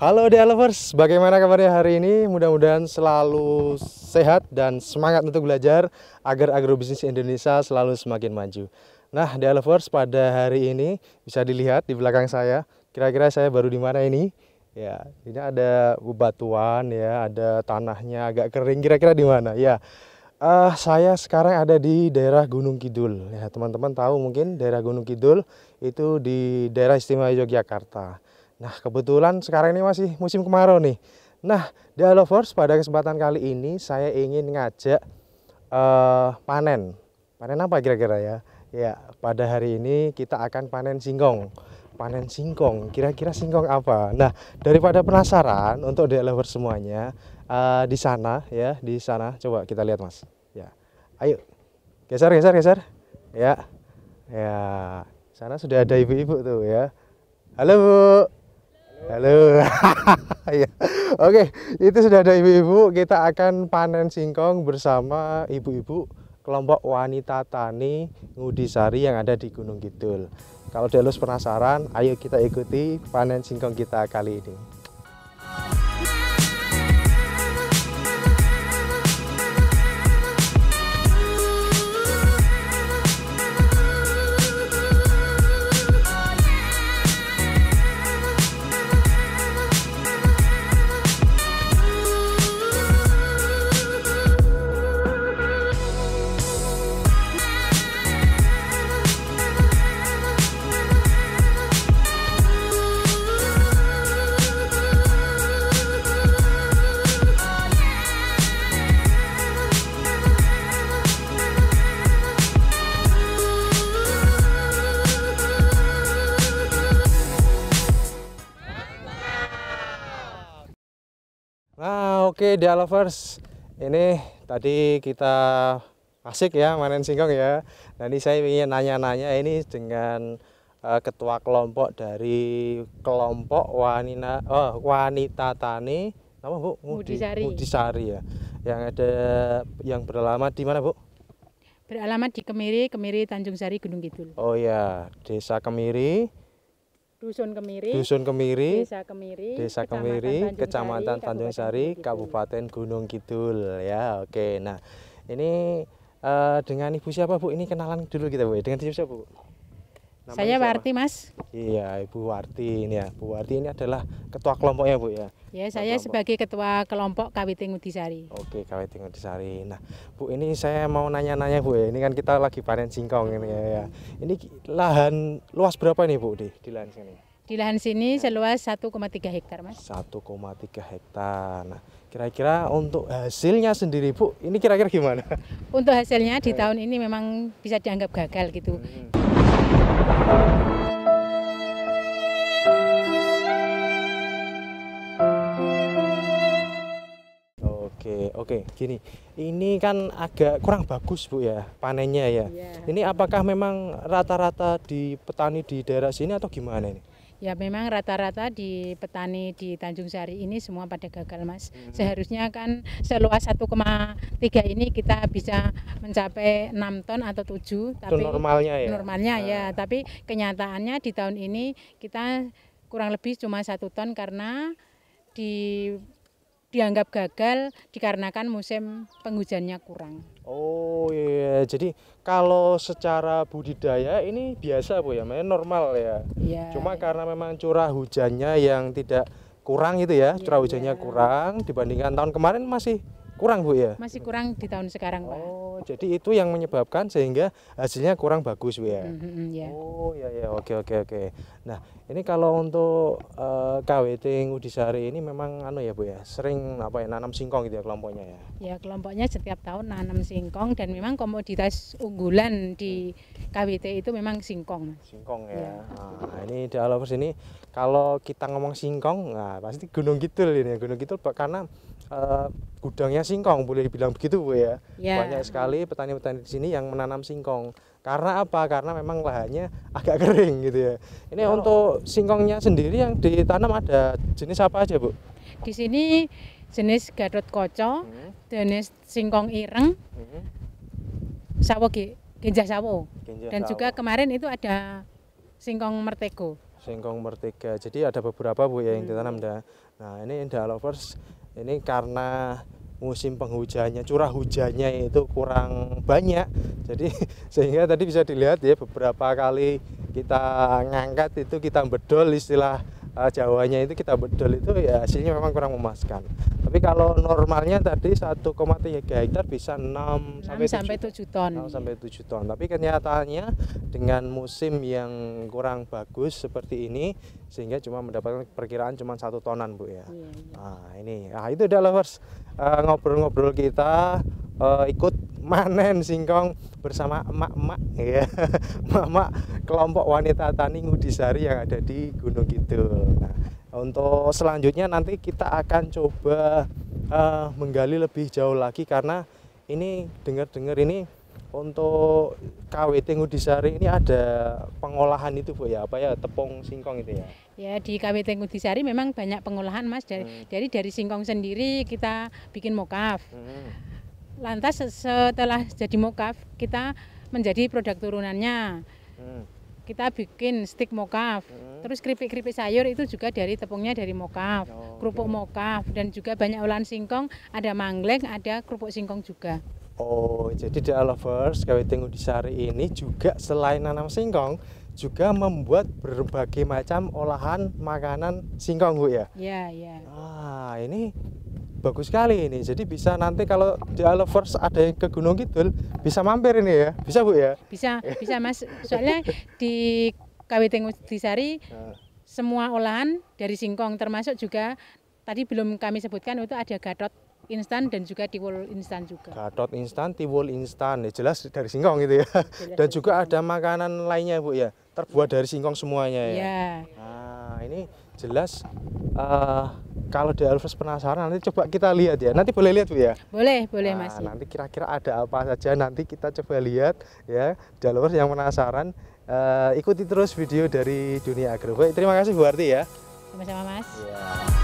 Halo lovers, bagaimana kabarnya hari ini? Mudah-mudahan selalu sehat dan semangat untuk belajar agar agrobisnis Indonesia selalu semakin maju. Nah, lovers pada hari ini bisa dilihat di belakang saya. Kira-kira saya baru di mana ini? Ya, ini ada bebatuan ya, ada tanahnya agak kering. Kira-kira di mana? Ya. Uh, saya sekarang ada di daerah Gunung Kidul. Ya, teman-teman tahu mungkin daerah Gunung Kidul itu di daerah istimewa Yogyakarta. Nah kebetulan sekarang ini masih musim kemarau nih. Nah di Aloforce pada kesempatan kali ini saya ingin ngajak uh, panen. Panen apa kira-kira ya? Ya pada hari ini kita akan panen singkong. Panen singkong, kira-kira singkong apa? Nah daripada penasaran untuk di Aloforce semuanya uh, di sana ya di sana coba kita lihat mas. Ya ayo geser geser geser ya ya sana sudah ada ibu-ibu tuh ya halo bu Halo. ya. Oke, itu sudah ada ibu-ibu. Kita akan panen singkong bersama ibu-ibu kelompok wanita tani Ngudisari yang ada di Gunung Kidul. Kalau Delus penasaran, ayo kita ikuti panen singkong kita kali ini. Oke Dear lovers Ini tadi kita asik ya manen singkong ya Nanti saya ingin nanya-nanya ini dengan uh, ketua kelompok dari kelompok wanita oh, wanita tani nama Bu Mudi, Mudisari. Mudisari ya yang ada yang beralamat di mana Bu beralamat di Kemiri Kemiri Tanjung Sari Gunung Kidul Oh ya Desa Kemiri Dusun Kemiri, Dusun Kemiri, Desa Kemiri, Desa Kemiri, Kecamatan Tanjung Sari, Kabupaten Gunung Kidul. Ya, oke. Nah, ini uh, dengan Ibu siapa Bu? Ini kenalan dulu kita Bu. Dengan siapa Bu? Namanya saya siapa? Warti Mas. Iya Ibu Warti ini ya. Bu Warti ini adalah ketua kelompoknya Bu ya. Ya saya kelompok. sebagai ketua kelompok KWT Ngudisari. Oke KWT Ngudisari. Nah Bu ini saya mau nanya-nanya Bu ya. Ini kan kita lagi panen singkong ini ya. ya. Ini lahan luas berapa nih Bu di, di lahan sini? Di lahan sini seluas 1,3 hektar Mas. 1,3 hektar. Nah kira-kira untuk hasilnya sendiri Bu ini kira-kira gimana? Untuk hasilnya di tahun ini memang bisa dianggap gagal gitu. Hmm Oke, gini. Ini kan agak kurang bagus, Bu ya, panennya ya. Yeah. Ini apakah memang rata-rata di petani di daerah sini atau gimana ini? Ya memang rata-rata di petani di Tanjung Sari ini semua pada gagal mas. Hmm. Seharusnya kan seluas 1,3 ini kita bisa mencapai 6 ton atau 7. Tapi normalnya ya? Normalnya ya, ah. tapi kenyataannya di tahun ini kita kurang lebih cuma satu ton karena di dianggap gagal dikarenakan musim penghujannya kurang. Oh iya, iya, jadi kalau secara budidaya ini biasa Bu ya, normal ya. ya Cuma ya. karena memang curah hujannya yang tidak kurang itu ya, ya curah iya. hujannya ya. kurang dibandingkan tahun kemarin masih Kurang Bu ya? Masih kurang di tahun sekarang Pak. Oh, jadi itu yang menyebabkan sehingga hasilnya kurang bagus Bu ya? Mm -hmm, hmm, hmm yeah. Oh ya ya oke oke oke. Nah ini kalau untuk uh, eh, KWT Udisari ini memang anu ya Bu ya, sering apa ya nanam singkong gitu ya kelompoknya ya? Ya kelompoknya setiap tahun nanam singkong dan memang komoditas unggulan di KWT itu memang singkong. Singkong ya. ya. Nah ini di Alovers ini kalau kita ngomong singkong, nah pasti Gunung Kidul ini ya. Gunung pak karena uh, gudangnya singkong boleh dibilang begitu bu ya yeah. banyak sekali petani-petani di sini yang menanam singkong karena apa karena memang lahannya agak kering gitu ya ini oh. untuk singkongnya sendiri yang ditanam ada jenis apa aja bu di sini jenis gadot koco hmm. jenis singkong ireng hmm. sawo genjah sawo genjah dan sawo. juga kemarin itu ada singkong mertego singkong mertega jadi ada beberapa bu ya yang hmm. ditanam dah nah ini indah lovers ini karena musim penghujannya curah hujannya itu kurang banyak jadi sehingga tadi bisa dilihat ya beberapa kali kita ngangkat itu kita bedol istilah uh, Jawanya itu kita bedol itu ya hasilnya memang kurang memuaskan tapi kalau normalnya tadi 1,3 hektar bisa 6, 6 sampai, 7, sampai 7 ton. 6 sampai 7 ton. Tapi kenyataannya dengan musim yang kurang bagus seperti ini sehingga cuma mendapatkan perkiraan cuma satu tonan, Bu ya. Iya, iya. Nah, ini. Nah, itu udah lovers eh, ngobrol-ngobrol uh, kita uh, ikut manen singkong bersama emak-emak ya emak-emak kelompok wanita tani Ngudisari yang ada di Gunung Kidul. Nah, untuk selanjutnya nanti kita akan coba uh, menggali lebih jauh lagi karena ini dengar-dengar ini untuk KWT Ngudisari ini ada pengolahan itu Bu ya apa ya tepung singkong itu ya. Ya di KWT Ngudisari memang banyak pengolahan Mas dari hmm. dari dari singkong sendiri kita bikin mokaf. Hmm. Lantas setelah jadi mokaf kita menjadi produk turunannya. Hmm. Kita bikin stik mokaf. Hmm Terus keripik-keripik sayur itu juga dari tepungnya dari mokaf, oh, kerupuk okay. mokaf dan juga banyak olahan singkong, ada mangleng, ada kerupuk singkong juga. Oh, jadi The Lovers di Ngudisari ini juga selain nanam singkong, juga membuat berbagai macam olahan makanan singkong, Bu ya? Iya, iya. Ah, ini bagus sekali ini. Jadi bisa nanti kalau di lovers ada yang ke Gunung Kidul bisa mampir ini ya. Bisa Bu ya? Bisa, bisa Mas. Soalnya di KWT Ngudisari semua olahan dari singkong termasuk juga tadi belum kami sebutkan itu ada gadot instan dan juga tiwul instan juga. Gadot instan, tiwul instan, ya jelas dari singkong gitu ya. Jelas dan juga ada makanan lainnya Bu ya, terbuat dari singkong semuanya ya. ya. Nah ini jelas uh, kalau di Alves penasaran nanti coba kita lihat ya. Nanti boleh lihat Bu ya? Boleh, boleh nah, Mas. Nanti kira-kira ada apa saja nanti kita coba lihat ya. jalur yang penasaran uh, ikuti terus video dari Dunia Agro. Baik, terima kasih Bu Arti ya. Sama-sama Mas. yeah.